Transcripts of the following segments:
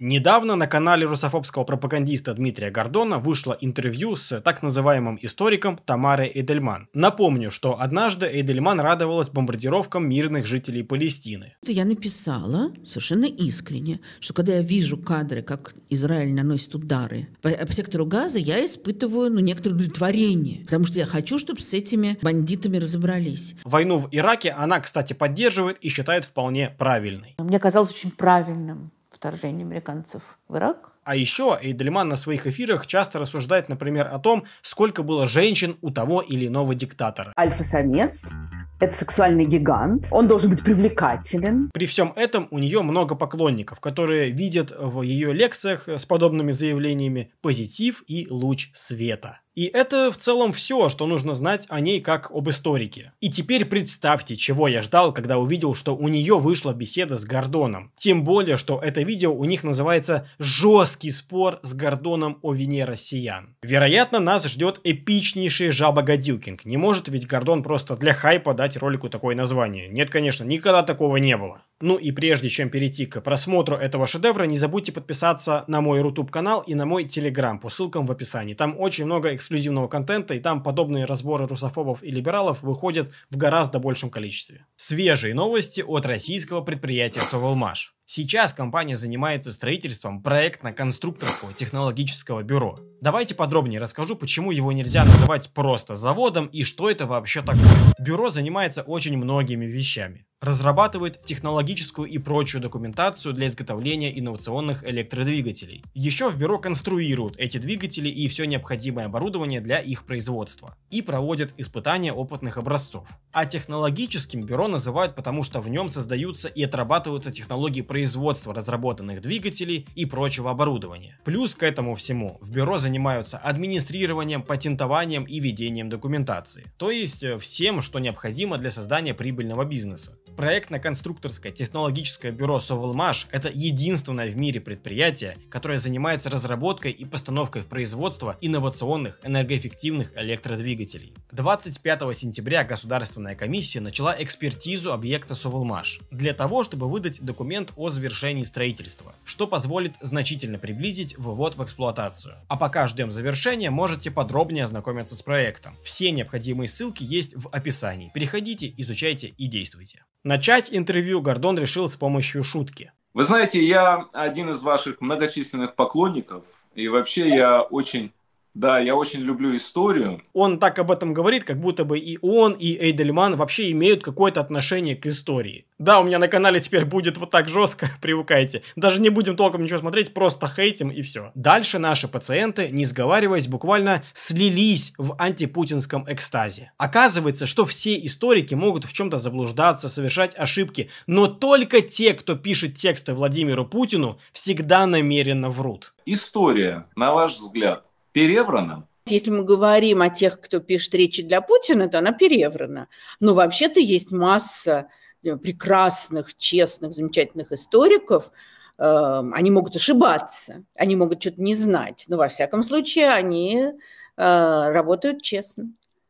Недавно на канале русофобского пропагандиста Дмитрия Гордона вышло интервью с так называемым историком Тамарой Эдельман. Напомню, что однажды Эдельман радовалась бомбардировкам мирных жителей Палестины. Я написала совершенно искренне, что когда я вижу кадры, как Израиль наносит удары по, по сектору Газа, я испытываю ну, некоторое удовлетворение, потому что я хочу, чтобы с этими бандитами разобрались. Войну в Ираке она, кстати, поддерживает и считает вполне правильной. Мне казалось очень правильным вторжения американцев в Ирак. А еще Эйдельман на своих эфирах часто рассуждает, например, о том, сколько было женщин у того или иного диктатора. Альфа-самец – это сексуальный гигант, он должен быть привлекателен. При всем этом у нее много поклонников, которые видят в ее лекциях с подобными заявлениями позитив и луч света. И это в целом все, что нужно знать о ней как об историке. И теперь представьте, чего я ждал, когда увидел, что у нее вышла беседа с Гордоном. Тем более, что это видео у них называется «Жесткий спор с Гордоном о вине россиян». Вероятно, нас ждет эпичнейший жаба-гадюкинг. Не может ведь Гордон просто для хайпа дать ролику такое название. Нет, конечно, никогда такого не было. Ну и прежде чем перейти к просмотру этого шедевра, не забудьте подписаться на мой YouTube канал и на мой Telegram по ссылкам в описании. Там очень много эксклюзивного контента, и там подобные разборы русофобов и либералов выходят в гораздо большем количестве. Свежие новости от российского предприятия Совалмаш. Сейчас компания занимается строительством проектно-конструкторского технологического бюро. Давайте подробнее расскажу, почему его нельзя называть просто заводом и что это вообще такое. Бюро занимается очень многими вещами. Разрабатывает технологическую и прочую документацию для изготовления инновационных электродвигателей. Еще в бюро конструируют эти двигатели и все необходимое оборудование для их производства. И проводят испытания опытных образцов. А технологическим бюро называют потому, что в нем создаются и отрабатываются технологии производства разработанных двигателей и прочего оборудования. Плюс к этому всему в бюро занимаются администрированием, патентованием и ведением документации. То есть э, всем, что необходимо для создания прибыльного бизнеса. Проектно-конструкторское технологическое бюро Соволмаш – это единственное в мире предприятие, которое занимается разработкой и постановкой в производство инновационных энергоэффективных электродвигателей. 25 сентября Государственная комиссия начала экспертизу объекта Соволмаш для того, чтобы выдать документ о о завершении строительства, что позволит значительно приблизить вывод в эксплуатацию. А пока ждем завершения, можете подробнее ознакомиться с проектом. Все необходимые ссылки есть в описании. Переходите, изучайте и действуйте. Начать интервью Гордон решил с помощью шутки. Вы знаете, я один из ваших многочисленных поклонников, и вообще я очень да, я очень люблю историю. Он так об этом говорит, как будто бы и он, и Эйдельман вообще имеют какое-то отношение к истории. Да, у меня на канале теперь будет вот так жестко, привыкайте. Даже не будем толком ничего смотреть, просто хейтим и все. Дальше наши пациенты, не сговариваясь, буквально слились в антипутинском экстазе. Оказывается, что все историки могут в чем-то заблуждаться, совершать ошибки, но только те, кто пишет тексты Владимиру Путину, всегда намеренно врут. История, на ваш взгляд, переврана. Если мы говорим о тех, кто пишет речи для Путина, то она переврана. Но вообще-то есть масса э, прекрасных, честных, замечательных историков, эм, они могут ошибаться, они могут что-то не знать, но во всяком случае они э, работают честно.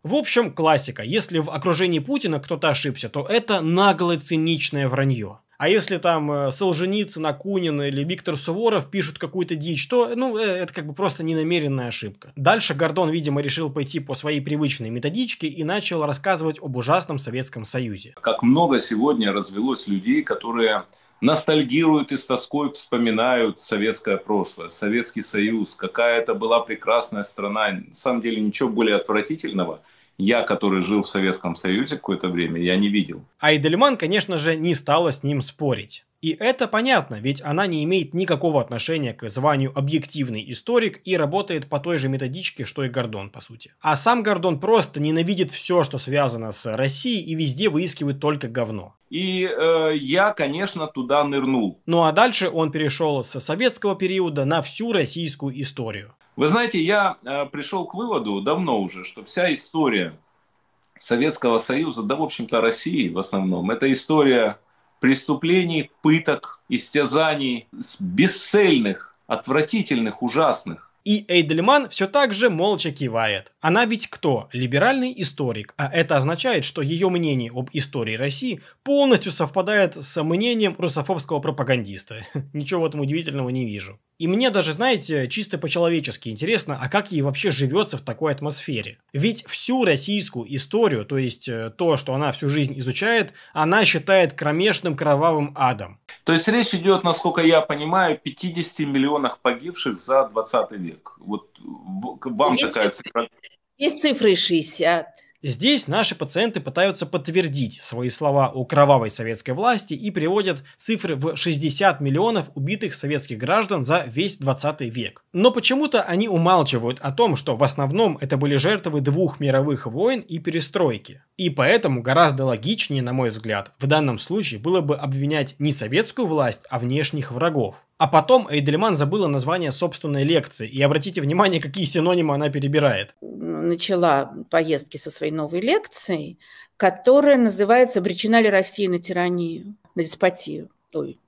В общем, классика. Если в окружении Путина кто-то ошибся, то это нагло циничное вранье. А если там э, Солженицын, Акунин или Виктор Суворов пишут какую-то дичь, то ну, э, это как бы просто ненамеренная ошибка. Дальше Гордон, видимо, решил пойти по своей привычной методичке и начал рассказывать об ужасном Советском Союзе. Как много сегодня развелось людей, которые ностальгируют и с тоской вспоминают советское прошлое, Советский Союз, какая это была прекрасная страна. На самом деле ничего более отвратительного – я, который жил в Советском Союзе какое-то время, я не видел. Айдельман, конечно же, не стала с ним спорить. И это понятно, ведь она не имеет никакого отношения к званию объективный историк и работает по той же методичке, что и Гордон, по сути. А сам Гордон просто ненавидит все, что связано с Россией и везде выискивает только говно. И э, я, конечно, туда нырнул. Ну а дальше он перешел с советского периода на всю российскую историю. Вы знаете, я э, пришел к выводу давно уже, что вся история Советского Союза, да, в общем-то, России в основном, это история преступлений, пыток, истязаний, бесцельных, отвратительных, ужасных. И Эйдельман все так же молча кивает. Она ведь кто? Либеральный историк. А это означает, что ее мнение об истории России полностью совпадает с мнением русофобского пропагандиста. Ничего в этом удивительного не вижу. И мне даже, знаете, чисто по-человечески интересно, а как ей вообще живется в такой атмосфере? Ведь всю российскую историю, то есть э, то, что она всю жизнь изучает, она считает кромешным кровавым адом. То есть речь идет, насколько я понимаю, о 50 миллионах погибших за 20 век. Вот вам есть такая цифра. Есть цифры 60, Здесь наши пациенты пытаются подтвердить свои слова о кровавой советской власти и приводят цифры в 60 миллионов убитых советских граждан за весь 20 век. Но почему-то они умалчивают о том, что в основном это были жертвы двух мировых войн и перестройки. И поэтому гораздо логичнее, на мой взгляд, в данном случае было бы обвинять не советскую власть, а внешних врагов. А потом Эйдельман забыла название собственной лекции, и обратите внимание, какие синонимы она перебирает. Начала поездки со своей новой лекцией, которая называется «Обречена ли Россия на тиранию, на деспотию?» Ой,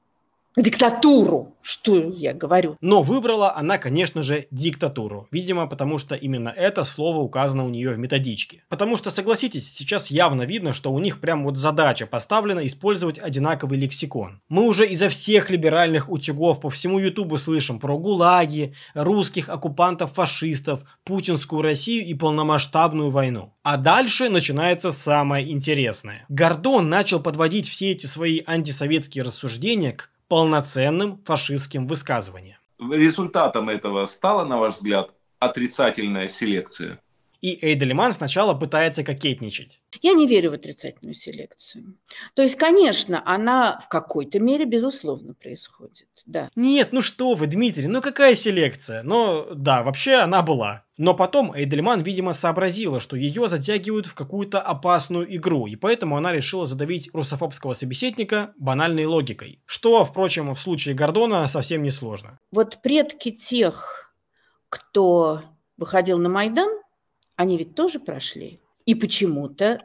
диктатуру, что я говорю. Но выбрала она, конечно же, диктатуру. Видимо, потому что именно это слово указано у нее в методичке. Потому что, согласитесь, сейчас явно видно, что у них прям вот задача поставлена использовать одинаковый лексикон. Мы уже изо всех либеральных утюгов по всему Ютубу слышим про гулаги, русских оккупантов-фашистов, путинскую Россию и полномасштабную войну. А дальше начинается самое интересное. Гордон начал подводить все эти свои антисоветские рассуждения к полноценным фашистским высказыванием. Результатом этого стала, на ваш взгляд, отрицательная селекция? И Эйдельман сначала пытается кокетничать. Я не верю в отрицательную селекцию. То есть, конечно, она в какой-то мере, безусловно, происходит, да. Нет, ну что вы, Дмитрий, ну какая селекция? Но да, вообще она была. Но потом Эйдельман, видимо, сообразила, что ее затягивают в какую-то опасную игру, и поэтому она решила задавить русофобского собеседника банальной логикой. Что, впрочем, в случае Гордона совсем не сложно. Вот предки тех, кто выходил на Майдан, они ведь тоже прошли. И почему-то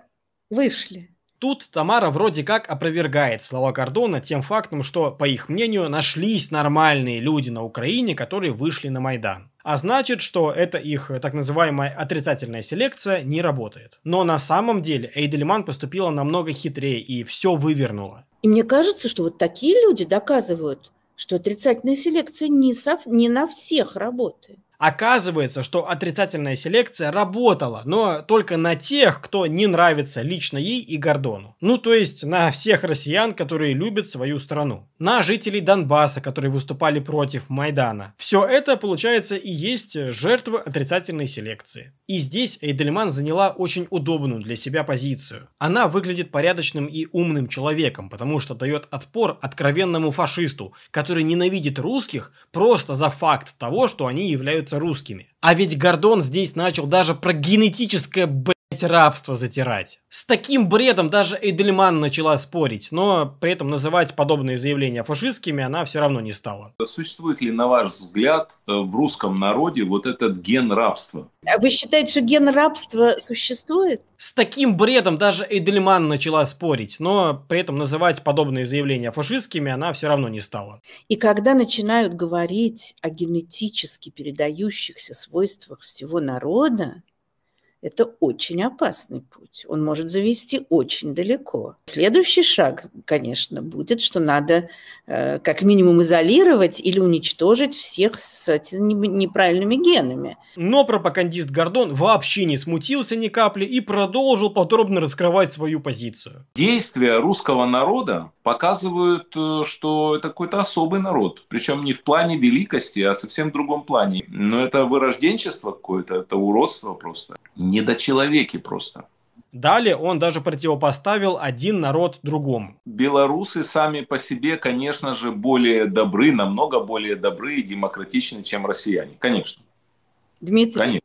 вышли. Тут Тамара вроде как опровергает слова Гордона тем фактом, что, по их мнению, нашлись нормальные люди на Украине, которые вышли на Майдан. А значит, что эта их так называемая отрицательная селекция не работает. Но на самом деле Эйдельман поступила намного хитрее и все вывернула. И мне кажется, что вот такие люди доказывают, что отрицательная селекция не, со, не на всех работает. Оказывается, что отрицательная селекция работала, но только на тех, кто не нравится лично ей и Гордону. Ну, то есть на всех россиян, которые любят свою страну. На жителей Донбасса, которые выступали против Майдана. Все это, получается, и есть жертвы отрицательной селекции. И здесь Эйдельман заняла очень удобную для себя позицию. Она выглядит порядочным и умным человеком, потому что дает отпор откровенному фашисту, который ненавидит русских просто за факт того, что они являются русскими. А ведь Гордон здесь начал даже про генетическое, б рабство затирать. С таким бредом даже Эдельман начала спорить, но при этом называть подобные заявления фашистскими она все равно не стала. Существует ли, на ваш взгляд, э, в русском народе вот этот ген рабства? А вы считаете, что ген рабства существует? С таким бредом даже Эдельман начала спорить, но при этом называть подобные заявления фашистскими она все равно не стала. И когда начинают говорить о генетически передающихся свойствах всего народа, это очень опасный путь. Он может завести очень далеко. Следующий шаг, конечно, будет, что надо э, как минимум изолировать или уничтожить всех с этими неправильными генами. Но пропагандист Гордон вообще не смутился ни капли и продолжил подробно раскрывать свою позицию. Действия русского народа показывают, э, что это какой-то особый народ. Причем не в плане великости, а совсем в другом плане. Но это вырожденчество какое-то, это уродство просто. Недочеловеки просто. Далее он даже противопоставил один народ другому. Белорусы сами по себе, конечно же, более добры, намного более добры и демократичны, чем россияне. Конечно. Дмитрий,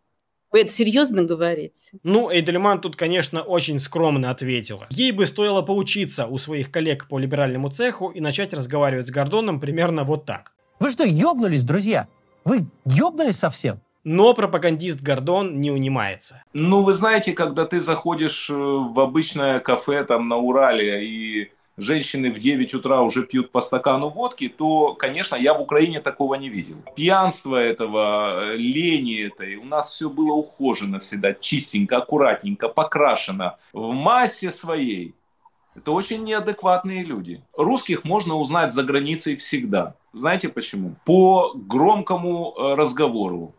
вы это серьезно говорите? Ну, Эйдельман тут, конечно, очень скромно ответила. Ей бы стоило поучиться у своих коллег по либеральному цеху и начать разговаривать с Гордоном примерно вот так. Вы что, ёбнулись, друзья? Вы ёбнулись совсем? Но пропагандист Гордон не унимается. Ну, вы знаете, когда ты заходишь э, в обычное кафе там на Урале и женщины в 9 утра уже пьют по стакану водки, то, конечно, я в Украине такого не видел. Пьянство этого, э, лени этой, у нас все было ухожено всегда, чистенько, аккуратненько, покрашено в массе своей. Это очень неадекватные люди. Русских можно узнать за границей всегда. Знаете почему? По громкому э, разговору,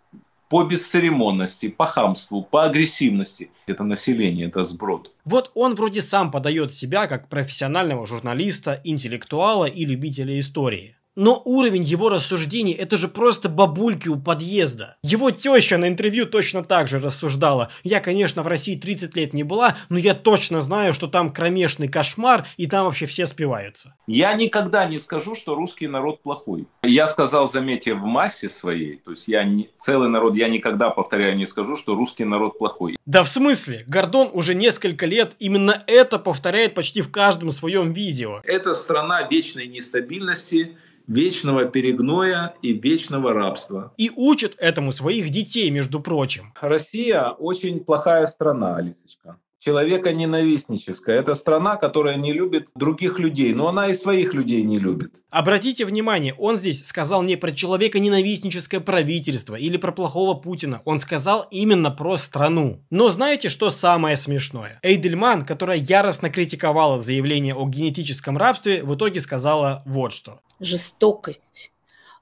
по бесцеремонности, по хамству, по агрессивности. Это население, это сброд. Вот он вроде сам подает себя как профессионального журналиста, интеллектуала и любителя истории но уровень его рассуждений это же просто бабульки у подъезда. Его теща на интервью точно так же рассуждала. Я, конечно, в России 30 лет не была, но я точно знаю, что там кромешный кошмар, и там вообще все спиваются. Я никогда не скажу, что русский народ плохой. Я сказал, заметьте, в массе своей, то есть я не, целый народ, я никогда, повторяю, не скажу, что русский народ плохой. Да в смысле? Гордон уже несколько лет именно это повторяет почти в каждом своем видео. Это страна вечной нестабильности, вечного перегноя и вечного рабства. И учат этому своих детей, между прочим. Россия очень плохая страна, Алисочка человека ненавистническая. Это страна, которая не любит других людей, но она и своих людей не любит. Обратите внимание, он здесь сказал не про человека ненавистническое правительство или про плохого Путина. Он сказал именно про страну. Но знаете, что самое смешное? Эйдельман, которая яростно критиковала заявление о генетическом рабстве, в итоге сказала вот что. Жестокость,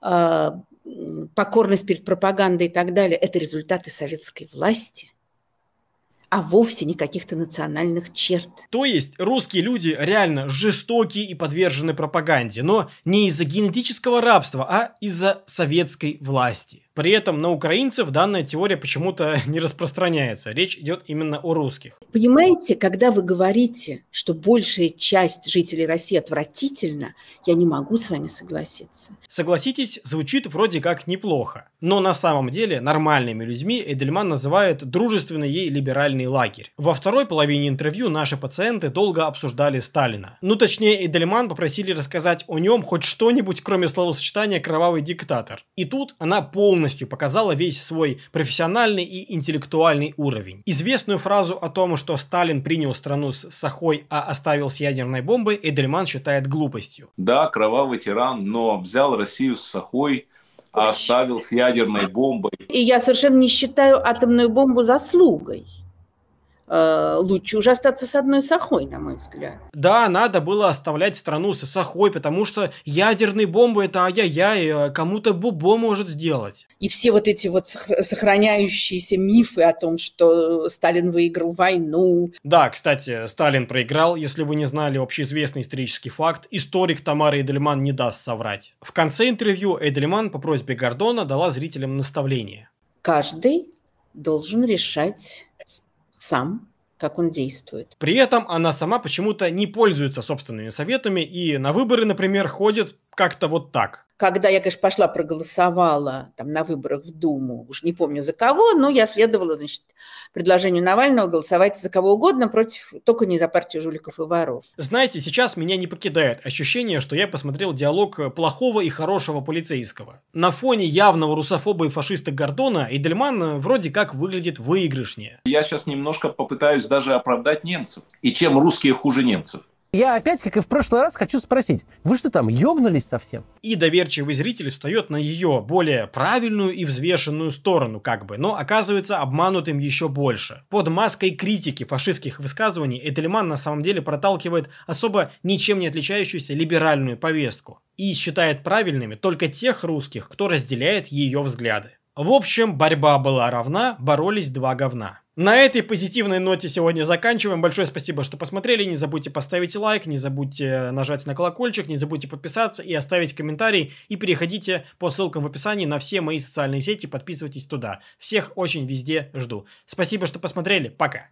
а, покорность перед пропагандой и так далее – это результаты советской власти а вовсе не каких-то национальных черт. То есть русские люди реально жестокие и подвержены пропаганде, но не из-за генетического рабства, а из-за советской власти. При этом на украинцев данная теория почему-то не распространяется. Речь идет именно о русских. Понимаете, когда вы говорите, что большая часть жителей России отвратительно, я не могу с вами согласиться. Согласитесь, звучит вроде как неплохо. Но на самом деле нормальными людьми Эдельман называет дружественный ей либеральный лагерь. Во второй половине интервью наши пациенты долго обсуждали Сталина. Ну точнее, Эдельман попросили рассказать о нем хоть что-нибудь, кроме словосочетания «кровавый диктатор». И тут она полностью полностью показала весь свой профессиональный и интеллектуальный уровень. Известную фразу о том, что Сталин принял страну с сахой, а оставил с ядерной бомбой, Эдельман считает глупостью. Да, кровавый тиран, но взял Россию с сахой, а оставил с ядерной бомбой. И я совершенно не считаю атомную бомбу заслугой. Э, лучше уже остаться с одной сахой, на мой взгляд. Да, надо было оставлять страну с сахой, потому что ядерные бомбы это ай-яй-яй, э, кому-то бубо может сделать. И все вот эти вот сохраняющиеся мифы о том, что Сталин выиграл войну. Да, кстати, Сталин проиграл, если вы не знали общеизвестный исторический факт, историк Тамара Эдельман не даст соврать. В конце интервью Эдельман по просьбе Гордона дала зрителям наставление. Каждый должен решать сам, как он действует. При этом она сама почему-то не пользуется собственными советами и на выборы, например, ходит как-то вот так когда я, конечно, пошла, проголосовала там на выборах в Думу, уж не помню за кого, но я следовала, значит, предложению Навального голосовать за кого угодно, против, только не за партию жуликов и воров. Знаете, сейчас меня не покидает ощущение, что я посмотрел диалог э, плохого и хорошего полицейского. На фоне явного русофоба и фашиста Гордона Эдельман э, вроде как выглядит выигрышнее. Я сейчас немножко попытаюсь даже оправдать немцев. И чем русские хуже немцев? Я опять, как и в прошлый раз, хочу спросить, вы что там, ёбнулись совсем? И доверчивый зритель встает на ее более правильную и взвешенную сторону, как бы, но оказывается обманутым еще больше. Под маской критики фашистских высказываний Этельман на самом деле проталкивает особо ничем не отличающуюся либеральную повестку и считает правильными только тех русских, кто разделяет ее взгляды. В общем, борьба была равна, боролись два говна. На этой позитивной ноте сегодня заканчиваем. Большое спасибо, что посмотрели. Не забудьте поставить лайк, не забудьте нажать на колокольчик, не забудьте подписаться и оставить комментарий. И переходите по ссылкам в описании на все мои социальные сети, подписывайтесь туда. Всех очень везде жду. Спасибо, что посмотрели. Пока.